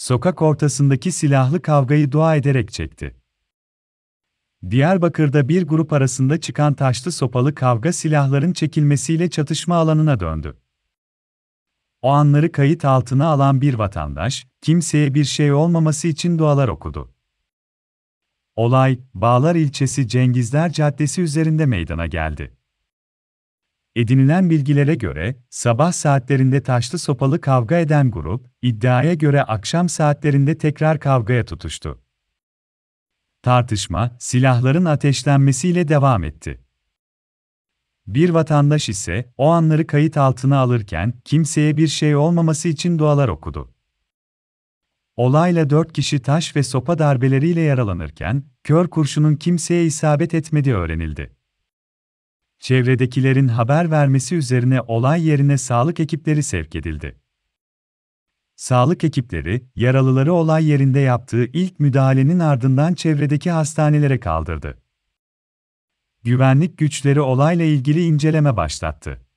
sokak ortasındaki silahlı kavgayı dua ederek çekti. Diyarbakır'da bir grup arasında çıkan taşlı sopalı kavga silahların çekilmesiyle çatışma alanına döndü. O anları kayıt altına alan bir vatandaş, kimseye bir şey olmaması için dualar okudu. Olay, Bağlar ilçesi Cengizler Caddesi üzerinde meydana geldi. Edinilen bilgilere göre, sabah saatlerinde taşlı sopalı kavga eden grup, iddiaya göre akşam saatlerinde tekrar kavgaya tutuştu. Tartışma, silahların ateşlenmesiyle devam etti. Bir vatandaş ise, o anları kayıt altına alırken, kimseye bir şey olmaması için dualar okudu. Olayla dört kişi taş ve sopa darbeleriyle yaralanırken, kör kurşunun kimseye isabet etmediği öğrenildi. Çevredekilerin haber vermesi üzerine olay yerine sağlık ekipleri sevk edildi. Sağlık ekipleri, yaralıları olay yerinde yaptığı ilk müdahalenin ardından çevredeki hastanelere kaldırdı. Güvenlik güçleri olayla ilgili inceleme başlattı.